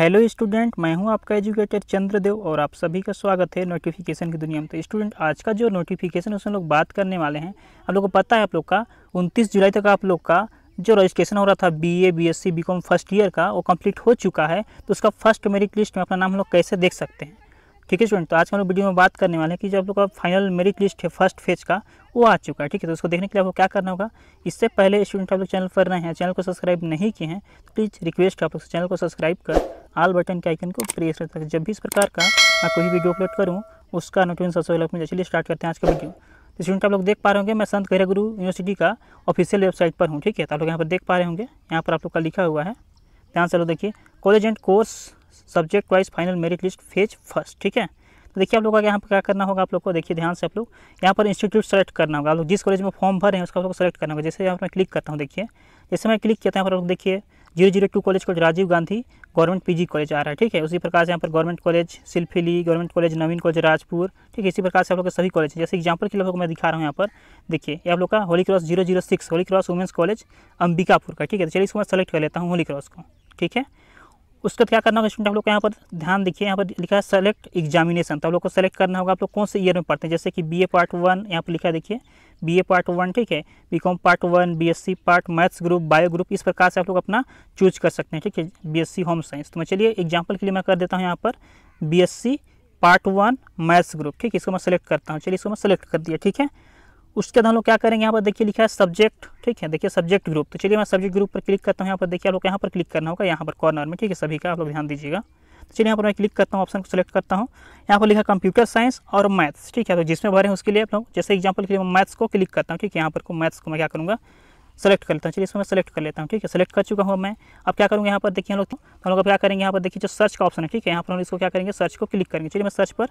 hello student मैं हूं आपका एजुकेटर चंद्रदेव और आप सभी का स्वागत है नोटिफिकेशन की दुनिया में तो स्टूडेंट आज का जो नोटिफिकेशन उसमें लोग बात करने वाले हैं आप लोग को पता है आप लोग का 29 जुलाई तक आप लोग का जो रजिस्ट्रेशन हो रहा था B BSc BCom S C BCom first year का वो कंप्लीट हो चुका है तो उसका फर्स्ट मेरिट लिस्ट में अपना नाम हम लोग कैसे देख सकते हैं ठीक है स्टूडेंट तो आज हम लोग वीडियो में बात करने वाले हैं कि जो आप लोग का फाइनल मेरिट लिस्ट है फर्स्ट फेज का वो आ चुका है ठीक है तो उसको देखने के लिए आपको क्या करना होगा इससे पहले स्टूडेंट आप लोग चैनल पर रहे हैं चैनल को सब्सक्राइब नहीं किए हैं तो प्लीज़ रिक्वेस्ट आप लोग चैनल को सब्सक्राइब कर आल बटन के आइकन को प्रेस कर सकते जब भी इस प्रकार का मैं कोई भी वीडियो अपलोड करूँ उसका नोटिफिकेशन सबसे पहले मिले चलिए स्टार्ट करते हैं आज का वीडियो तो स्टूडेंट आप लोग देख पा रहे होंगे मैं संत गहरा गुरु यूनिवर्सिटी का ऑफिशियल वेबसाइट पर हूँ ठीक है तो आप लोग यहाँ पर देख पा रहे होंगे यहाँ पर आप लोग का लिखा हुआ है ध्यान से लोग देखिए college and course subject wise final merit list phase first ठीक है तो देखिए आप लोगों का यहाँ पर क्या करना होगा आप लोग को देखिए ध्यान से आप लोग यहाँ पर इंस्टीट्यूट सेलेक्ट करना होगा आप लोग जिस कॉलेज में फॉर्म भर रहे हैं उसका आप लोग सेलेक्ट करना होगा जैसे यहाँ पर मैं क्लिक करता हूँ देखिए जैसे मैं क्लिक किया था यहाँ पर आप लोग देखिए zero zero two college college Rajiv Gandhi government PG college आ रहा है ठीक है उसी प्रकार से यहाँ पर government college Silphili government college Naveen college Rajpur ठीक है इसी प्रकार से आप लोग सभी कॉलेज जैसे एग्जाम्पल के लोगों को मैं दिखा रहा हूँ यहाँ पर देखिए ये आप लोग का Holy Cross zero zero six Holy Cross women's college Ambikapur का ठीक है तो चलिए इसको मैं सेलेक्ट कर लेता हूँ होली क्रॉस को ठीक है उसके बाद क्या करना होगा स्टूडेंट आप लोग को यहाँ पर ध्यान देखिए यहाँ पर लिखा है सेलेक्ट एग्जामिनेशन तो आप लोग को सेलेक्ट करना होगा आप लोग कौन से ईयर में पढ़ते हैं जैसे कि बी ए पार्ट वन यहाँ पर लिखा देखिए बी ए पार्ट वन ठीक है BCom part one B S C part maths group bio group इस प्रकार से आप लोग अपना चूज कर सकते हैं ठीक है B S C home science तो मैं चलिए एग्जाम्पल के लिए मैं कर देता हूँ यहाँ पर B S C part one maths group ठीक है इसको मैं सेलेक्ट करता हूँ चलिए इसको मैं सेलेक्ट कर दिया ठीक है उसके बाद हम लोग क्या करेंगे यहाँ पर देखिए लिखा है सब्जेक्ट ठीक है देखिए सब्जेक्ट ग्रुप तो चलिए मैं सब्जेक्ट ग्रुप पर क्लिक करता हूँ यहाँ पर देखिए आप लोग यहाँ पर क्लिक करना होगा यहाँ पर कॉर्नर में ठीक है सभी का आप लोग ध्यान दीजिएगा तो चलिए यहाँ पर मैं क्लिक करता हूँ ऑप्शन को सिलेक्ट करता हूँ यहाँ पर लिखा कंप्यूटर साइंस और मैथ्स ठीक है तो जिसमें भरे हैं उसके लिए आप लोग जैसे एग्जाम्पल के लिए मैथ्स को क्लिक करता हूँ ठीक है यहाँ पर को मैथ्स को मैं क्या करूँगा सेलेक्ट कर लेता हूँ चलिए इसमें मैं सेलेक्ट कर लेता हूँ ठीक है सेलेक्ट कर चुका हूँ मैं अब क्या करूँगा यहाँ पर देखिए हम लोग हम लोग क्या करेंगे यहाँ पर देखिए जो सर्च का ऑप्शन है ठीक है यहाँ पर हम इसको क्या करेंगे सर्च को क्लिक करेंगे चलिए मैं सर्च पर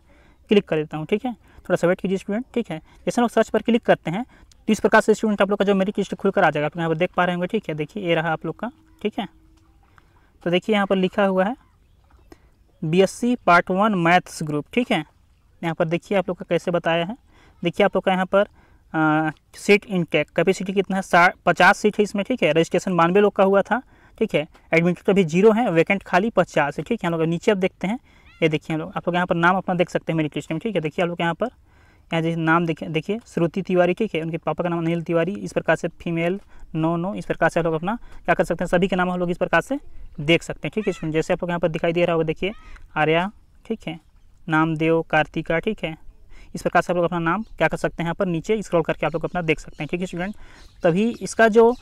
क्लिक कर देता हूँ ठीक है थोड़ा सा वेट कीजिए स्टूडेंट ठीक है जैसे लोग सर्च पर क्लिक करते हैं तो इस प्रकार से स्टूडेंट आप लोग का जो मेरी लिस्ट खुलकर आ जाएगा आप यहाँ पर देख पा रहे होंगे ठीक है देखिए ये रहा आप लोग का ठीक है तो देखिए यहाँ पर लिखा हुआ है C part one maths group ठीक है यहाँ पर देखिए आप लोग का कैसे बताया है देखिए आप लोग का यहाँ पर सीट इनटेक कैपेसिटी कितना है साठ पचास सीट है इसमें ठीक है रजिस्ट्रेशन बानवे लोग का हुआ था ठीक है एडमिटेड तो अभी जीरो है वैकेंट खाली पचास है ठीक है हम लोग नीचे अब देखते हैं ये देखिए हम लोग आप लोग यहाँ पर नाम अपना देख सकते हैं मेरी लिस्ट में ठीक है देखिए आप लोग यहाँ पर यहाँ जैसे नाम देखिए देखिए श्रुति तिवारी ठीक है उनके पापा का नाम अनिल तिवारी इस प्रकार से फीमेल नो नो इस प्रकार से लोग अपना क्या कर सकते हैं सभी के नाम हम लोग इस प्रकार से देख सकते हैं ठीक है जैसे आप लोग यहाँ पर दिखाई दे रहा होगा देखिए आर्या ठीक है नामदेव कार्तिका ठीक है इस प्रकार से आप लोग अपना नाम क्या कर सकते हैं यहाँ पर नीचे स्क्रॉल करके आप लोग अपना देख सकते हैं ठीक है स्टूडेंट तभी इसका जो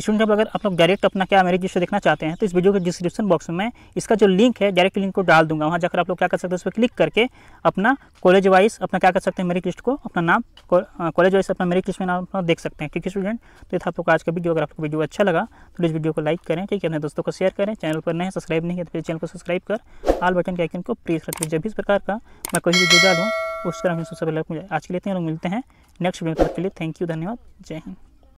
स्टूडेंट अब अगर आप लोग डायरेक्ट अपना क्या मेरे जिससे देखना चाहते हैं तो इस वीडियो के डिस्क्रिप्शन बॉक्स में इसका जो लिंक है डायरेक्ट लिंक को डाल दूंगा वहाँ जाकर आप लोग क्या कर सकते हैं उस पर क्लिक करके अपना कॉलेज वाइज अपना क्या कर सकते हैं मेरी किस्ट को अपना नाम कॉलेज वाइज अपना मेरी किस्ट में नाम अपना देख सकते हैं ठीक है स्टूडेंट तो ये था आप लोग आज का वीडियो अगर आपको वीडियो अच्छा लगा तो इस वीडियो को लाइक करें ठीक है अपने दोस्तों को शेयर करें चैनल पर नए सब्सक्राइब नहीं है तो चैनल को सब्सक्राइब कर आल बटन के आइकन को प्रेस कर जब भी इस प्रकार का मैं कोई वीडियो डालूँ उसका हमें सबसे पहले आज के लेते हैं लोग मिलते हैं नेक्स्ट वीडियो तक के लिए थैंक यू धन्यवाद जय हिंद